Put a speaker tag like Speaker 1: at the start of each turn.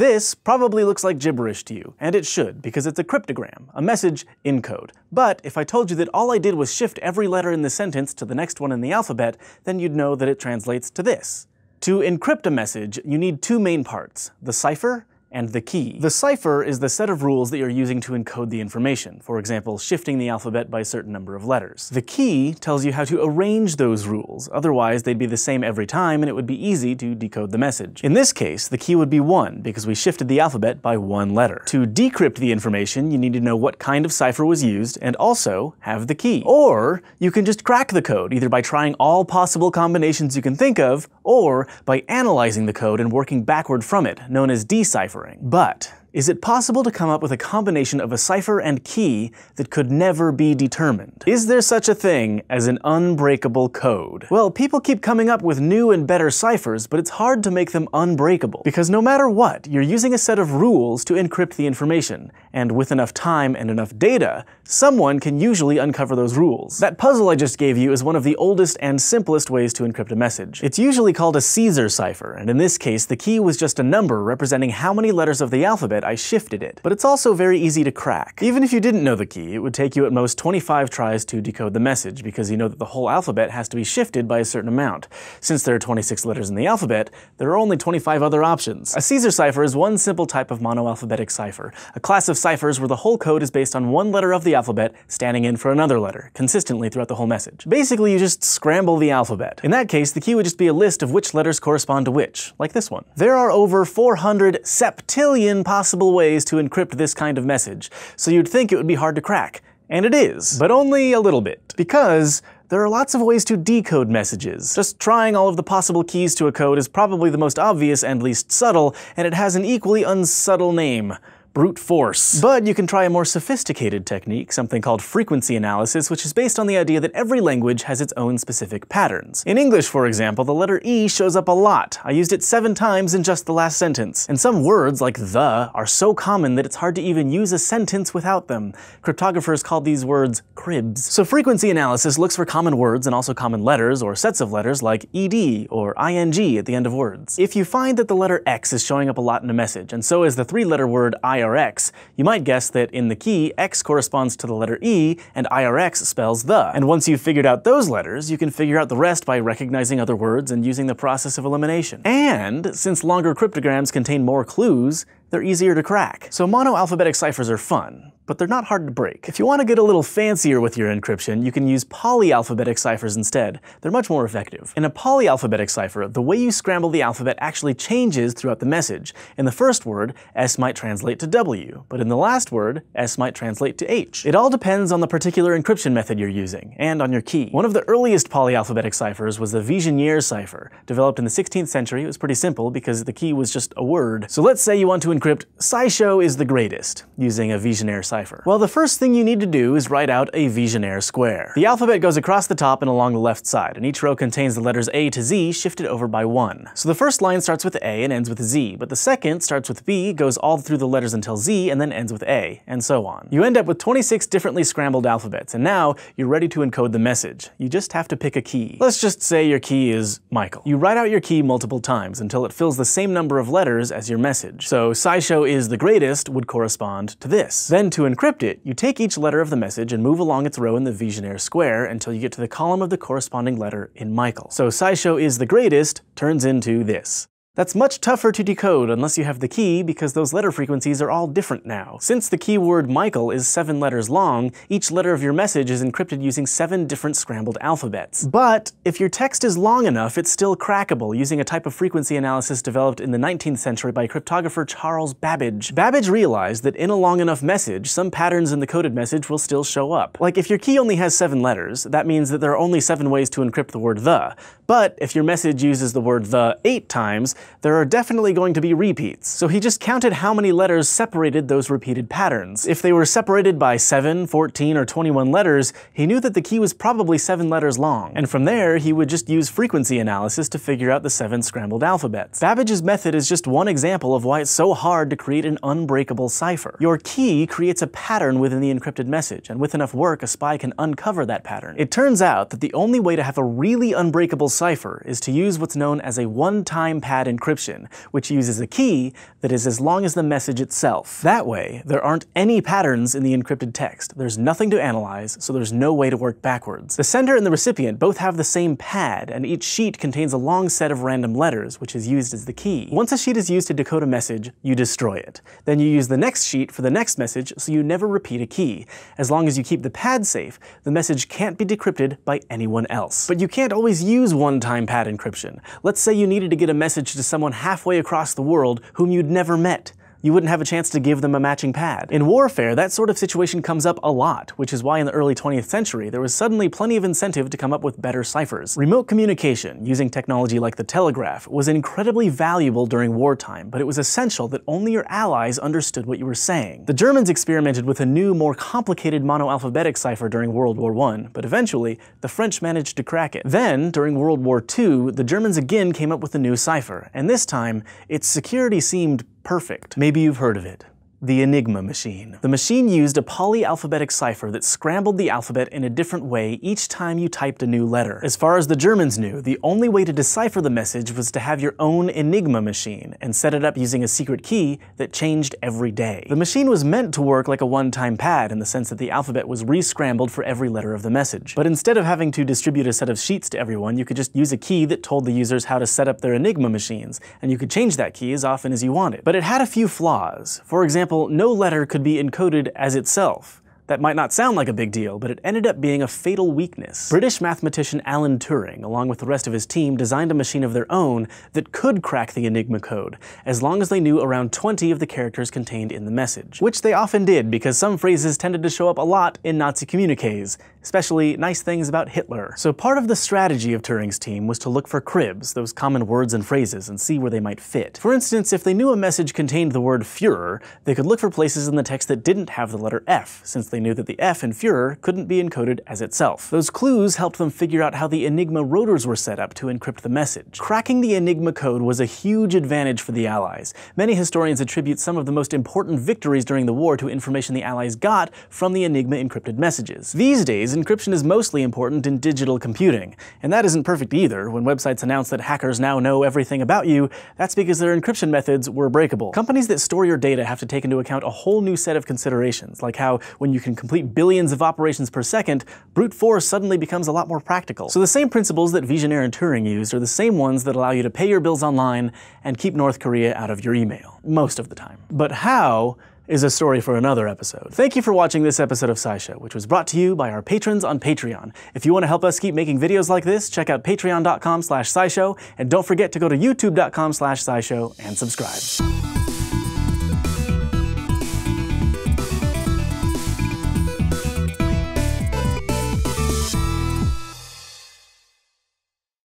Speaker 1: This probably looks like gibberish to you, and it should, because it's a cryptogram, a message in code. But if I told you that all I did was shift every letter in the sentence to the next one in the alphabet, then you'd know that it translates to this. To encrypt a message, you need two main parts, the cipher and the key. The cipher is the set of rules that you're using to encode the information, for example, shifting the alphabet by a certain number of letters. The key tells you how to arrange those rules, otherwise they'd be the same every time and it would be easy to decode the message. In this case, the key would be 1, because we shifted the alphabet by one letter. To decrypt the information, you need to know what kind of cipher was used and also have the key. Or you can just crack the code, either by trying all possible combinations you can think of, or by analyzing the code and working backward from it, known as deciphering suffering. But is it possible to come up with a combination of a cipher and key that could never be determined? Is there such a thing as an unbreakable code? Well, people keep coming up with new and better ciphers, but it's hard to make them unbreakable. Because no matter what, you're using a set of rules to encrypt the information, and with enough time and enough data, someone can usually uncover those rules. That puzzle I just gave you is one of the oldest and simplest ways to encrypt a message. It's usually called a Caesar cipher, and in this case, the key was just a number representing how many letters of the alphabet bit, I shifted it. But it's also very easy to crack. Even if you didn't know the key, it would take you at most 25 tries to decode the message, because you know that the whole alphabet has to be shifted by a certain amount. Since there are 26 letters in the alphabet, there are only 25 other options. A Caesar cipher is one simple type of monoalphabetic cipher, a class of ciphers where the whole code is based on one letter of the alphabet standing in for another letter, consistently throughout the whole message. Basically, you just scramble the alphabet. In that case, the key would just be a list of which letters correspond to which, like this one. There are over 400 septillion possibilities possible ways to encrypt this kind of message, so you'd think it would be hard to crack. And it is, but only a little bit. Because there are lots of ways to decode messages. Just trying all of the possible keys to a code is probably the most obvious and least subtle, and it has an equally unsubtle name brute force. But you can try a more sophisticated technique, something called frequency analysis, which is based on the idea that every language has its own specific patterns. In English, for example, the letter E shows up a lot. I used it seven times in just the last sentence. And some words, like the, are so common that it's hard to even use a sentence without them. Cryptographers call these words cribs. So frequency analysis looks for common words and also common letters or sets of letters like ed or ing at the end of words. If you find that the letter X is showing up a lot in a message, and so is the three-letter word I IRX. You might guess that in the key, X corresponds to the letter E, and IRX spells the. And once you've figured out those letters, you can figure out the rest by recognizing other words and using the process of elimination. And since longer cryptograms contain more clues, they're easier to crack. So monoalphabetic ciphers are fun, but they're not hard to break. If you want to get a little fancier with your encryption, you can use polyalphabetic ciphers instead. They're much more effective. In a polyalphabetic cipher, the way you scramble the alphabet actually changes throughout the message. In the first word, S might translate to W, but in the last word, S might translate to H. It all depends on the particular encryption method you're using, and on your key. One of the earliest polyalphabetic ciphers was the Vigenère cipher. Developed in the 16th century, it was pretty simple because the key was just a word. So let's say you want to encrypt, SciShow is the greatest, using a Visionaire cipher. Well, the first thing you need to do is write out a Visionaire square. The alphabet goes across the top and along the left side, and each row contains the letters A to Z shifted over by one. So the first line starts with A and ends with Z, but the second starts with B, goes all through the letters until Z, and then ends with A, and so on. You end up with 26 differently scrambled alphabets, and now you're ready to encode the message. You just have to pick a key. Let's just say your key is Michael. You write out your key multiple times until it fills the same number of letters as your message. So SciShow is the greatest would correspond to this. Then to encrypt it, you take each letter of the message and move along its row in the Vigenere square until you get to the column of the corresponding letter in Michael. So SciShow is the greatest turns into this. That's much tougher to decode unless you have the key, because those letter frequencies are all different now. Since the keyword Michael is seven letters long, each letter of your message is encrypted using seven different scrambled alphabets. But if your text is long enough, it's still crackable using a type of frequency analysis developed in the 19th century by cryptographer Charles Babbage. Babbage realized that in a long enough message, some patterns in the coded message will still show up. Like if your key only has seven letters, that means that there are only seven ways to encrypt the word the. But if your message uses the word the eight times, there are definitely going to be repeats, so he just counted how many letters separated those repeated patterns. If they were separated by 7, 14, or 21 letters, he knew that the key was probably 7 letters long, and from there he would just use frequency analysis to figure out the 7 scrambled alphabets. Babbage's method is just one example of why it's so hard to create an unbreakable cipher. Your key creates a pattern within the encrypted message, and with enough work, a spy can uncover that pattern. It turns out that the only way to have a really unbreakable cipher is to use what's known as a one-time pad encryption, which uses a key that is as long as the message itself. That way, there aren't any patterns in the encrypted text. There's nothing to analyze, so there's no way to work backwards. The sender and the recipient both have the same pad, and each sheet contains a long set of random letters, which is used as the key. Once a sheet is used to decode a message, you destroy it. Then you use the next sheet for the next message, so you never repeat a key. As long as you keep the pad safe, the message can't be decrypted by anyone else. But you can't always use one-time pad encryption. Let's say you needed to get a message to to someone halfway across the world whom you'd never met you wouldn't have a chance to give them a matching pad. In warfare, that sort of situation comes up a lot, which is why in the early 20th century there was suddenly plenty of incentive to come up with better ciphers. Remote communication, using technology like the telegraph, was incredibly valuable during wartime, but it was essential that only your allies understood what you were saying. The Germans experimented with a new, more complicated monoalphabetic cipher during World War I, but eventually, the French managed to crack it. Then, during World War II, the Germans again came up with a new cipher, and this time, its security seemed perfect. Maybe you've heard of it. The Enigma machine. The machine used a polyalphabetic cipher that scrambled the alphabet in a different way each time you typed a new letter. As far as the Germans knew, the only way to decipher the message was to have your own Enigma machine and set it up using a secret key that changed every day. The machine was meant to work like a one-time pad in the sense that the alphabet was re-scrambled for every letter of the message. But instead of having to distribute a set of sheets to everyone, you could just use a key that told the users how to set up their Enigma machines, and you could change that key as often as you wanted. But it had a few flaws. For example, example, no letter could be encoded as itself. That might not sound like a big deal, but it ended up being a fatal weakness. British mathematician Alan Turing, along with the rest of his team, designed a machine of their own that could crack the Enigma code, as long as they knew around 20 of the characters contained in the message. Which they often did, because some phrases tended to show up a lot in Nazi communiques, especially nice things about Hitler. So part of the strategy of Turing's team was to look for cribs, those common words and phrases, and see where they might fit. For instance, if they knew a message contained the word Führer, they could look for places in the text that didn't have the letter F, since they they knew that the F in Fuhrer couldn't be encoded as itself. Those clues helped them figure out how the Enigma rotors were set up to encrypt the message. Cracking the Enigma code was a huge advantage for the Allies. Many historians attribute some of the most important victories during the war to information the Allies got from the Enigma encrypted messages. These days, encryption is mostly important in digital computing, and that isn't perfect either. When websites announce that hackers now know everything about you, that's because their encryption methods were breakable. Companies that store your data have to take into account a whole new set of considerations, like how when you can can complete billions of operations per second, brute force suddenly becomes a lot more practical. So the same principles that Visionaire and Turing used are the same ones that allow you to pay your bills online and keep North Korea out of your email, most of the time. But how is a story for another episode. Thank you for watching this episode of SciShow, which was brought to you by our patrons on Patreon. If you want to help us keep making videos like this, check out patreon.com slash scishow, and don't forget to go to youtube.com slash scishow and subscribe.